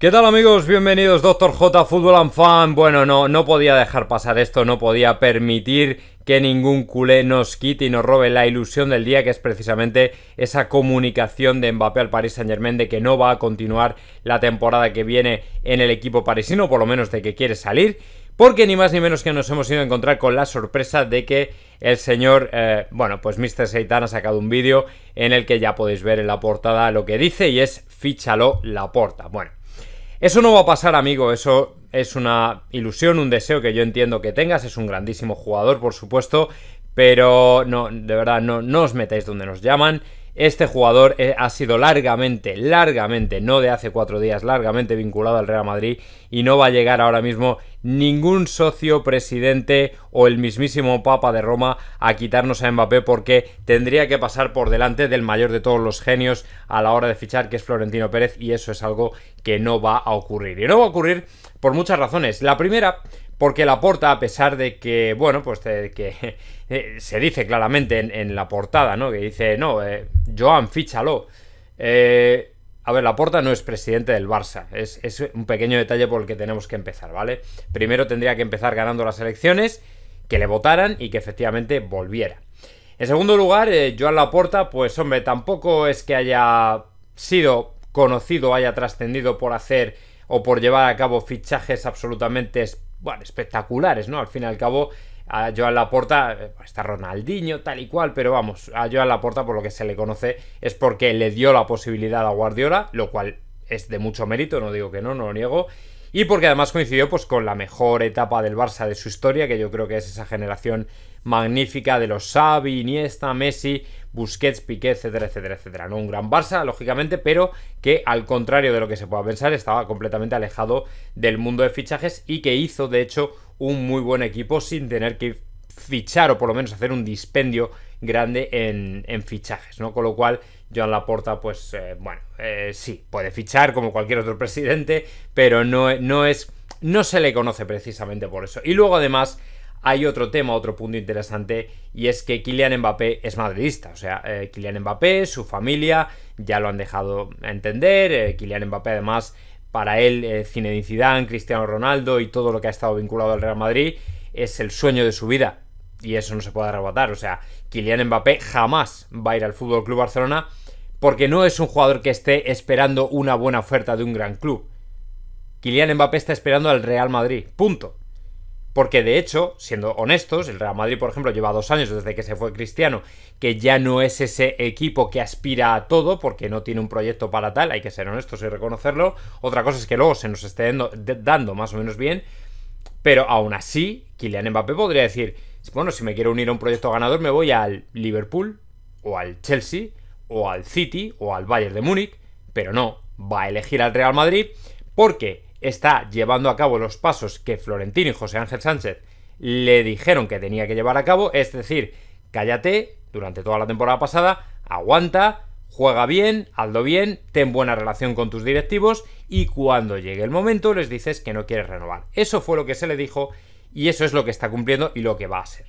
¿Qué tal amigos? Bienvenidos Doctor J Fútbol and Fan. Bueno, no, no podía dejar pasar esto, no podía permitir que ningún culé nos quite y nos robe la ilusión del día, que es precisamente esa comunicación de Mbappé al Paris Saint Germain de que no va a continuar la temporada que viene en el equipo parisino, por lo menos de que quiere salir. Porque ni más ni menos que nos hemos ido a encontrar con la sorpresa de que el señor, eh, bueno, pues Mr. Seitan ha sacado un vídeo en el que ya podéis ver en la portada lo que dice y es fíchalo la porta. Bueno, eso no va a pasar, amigo. Eso es una ilusión, un deseo que yo entiendo que tengas. Es un grandísimo jugador, por supuesto. Pero no, de verdad, no, no os metáis donde nos llaman. Este jugador eh, ha sido largamente, largamente, no de hace cuatro días, largamente vinculado al Real Madrid y no va a llegar ahora mismo ningún socio, presidente o el mismísimo Papa de Roma a quitarnos a Mbappé porque tendría que pasar por delante del mayor de todos los genios a la hora de fichar, que es Florentino Pérez, y eso es algo que no va a ocurrir. Y no va a ocurrir por muchas razones. La primera, porque Laporta, a pesar de que, bueno, pues que eh, se dice claramente en, la portada, ¿no? Que dice, no, eh, Joan, fíchalo. Eh, a ver, Laporta no es presidente del Barça. Es, un pequeño detalle por el que tenemos que empezar, ¿vale? Primero tendría que empezar ganando las elecciones, que le votaran y que efectivamente volviera. En segundo lugar, Joan Laporta, pues hombre, tampoco es que haya sido conocido, haya trascendido por hacer o por llevar a cabo fichajes absolutamente bueno, espectaculares, ¿no? Al fin y al cabo, a Joan Laporta, eh, está Ronaldinho, tal y cual, pero vamos, a Joan Laporta por lo que se le conoce es porque le dio la posibilidad a Guardiola, lo cual es de mucho mérito, no digo que no, no lo niego, y porque además coincidió pues, con la mejor etapa del Barça de su historia, que yo creo que es esa generación magnífica de los Xavi, Iniesta, Messi, Busquets, Piqué, etcétera, etcétera, etcétera. No un gran Barça, lógicamente, pero que al contrario de lo que se pueda pensar, estaba completamente alejado del mundo de fichajes y que hizo, de hecho, un muy buen equipo sin tener que fichar o por lo menos hacer un dispendio grande en, fichajes, ¿no? Con lo cual, Joan Laporta, pues, eh, bueno, eh, sí, puede fichar como cualquier otro presidente, pero no, no es, no se le conoce precisamente por eso. Y luego, además, hay otro tema, otro punto interesante, y es que Kylian Mbappé es madridista. O sea, eh, Kylian Mbappé, su familia, ya lo han dejado entender. Kylian Mbappé, además, para él, eh, Zinedine Cristiano Ronaldo y todo lo que ha estado vinculado al Real Madrid es el sueño de su vida y eso no se puede arrebatar. O sea, Kylian Mbappé jamás va a ir al Fútbol Club Barcelona porque no es un jugador que esté esperando una buena oferta de un gran club. Kylian Mbappé está esperando al Real Madrid. Punto. Porque de hecho, siendo honestos, el Real Madrid, por ejemplo, lleva dos años desde que se fue Cristiano, que ya no es ese equipo que aspira a todo, porque no tiene un proyecto para tal, hay que ser honestos y reconocerlo. Otra cosa es que luego se nos esté dando más o menos bien, pero aún así, Kylian Mbappé podría decir, bueno, si me quiero unir a un proyecto ganador, me voy al Liverpool, o al Chelsea, o al City, o al Bayern de Múnich, pero no, va a elegir al Real Madrid porque está llevando a cabo los pasos que Florentino y José Ángel Sánchez le dijeron que tenía que llevar a cabo, es decir, cállate durante toda la temporada pasada, aguanta, Juega bien, hazlo bien, ten buena relación con tus directivos y cuando llegue el momento les dices que no quieres renovar. Eso fue lo que se le dijo y eso es lo que está cumpliendo y lo que va a ser.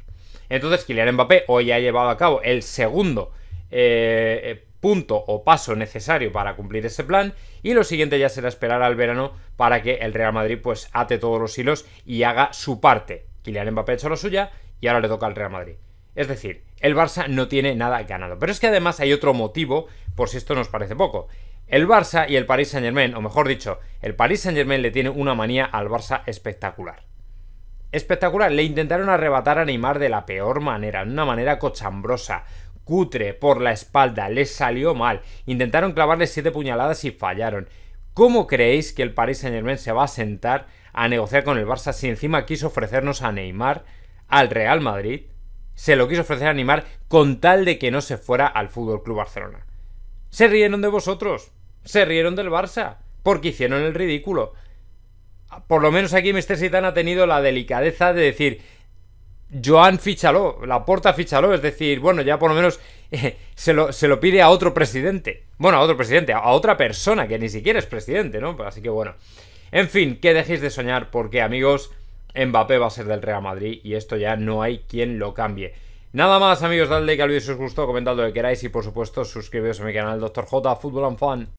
Entonces Kylian Mbappé hoy ha llevado a cabo el segundo eh, eh, punto o paso necesario para cumplir ese plan y lo siguiente ya será esperar al verano para que el Real Madrid pues ate todos los hilos y haga su parte. Kylian Mbappé ha hecho lo suya y ahora le toca al Real Madrid. Es decir, el Barça no tiene nada ganado. Pero es que además hay otro motivo, por si esto nos parece poco. El Barça y el Paris Saint-Germain, o mejor dicho, el Paris Saint-Germain le tiene una manía al Barça espectacular. Espectacular, le intentaron arrebatar a Neymar de la peor manera, de una manera cochambrosa, cutre, por la espalda, le salió mal. Intentaron clavarle siete puñaladas y fallaron. ¿Cómo creéis que el Paris Saint-Germain se va a sentar a negociar con el Barça si encima quiso ofrecernos a Neymar, al Real Madrid se lo quiso ofrecer a Neymar con tal de que no se fuera al Fútbol Club Barcelona. Se rieron de vosotros, se rieron del Barça, porque hicieron el ridículo. Por lo menos aquí Mr. Sitán ha tenido la delicadeza de decir, Joan Fichaló, la porta Fichaló, es decir, bueno, ya por lo menos eh, se, lo, se, lo, pide a otro presidente. Bueno, a otro presidente, a otra persona que ni siquiera es presidente, ¿no? Así que bueno. En fin, que dejéis de soñar porque amigos, Mbappé va a ser del Real Madrid y esto ya no hay quien lo cambie. Nada más amigos, dadle like al vídeo si os gustó, comentad lo que queráis y por supuesto Suscribíos a mi canal Doctor J Fútbol and Fan.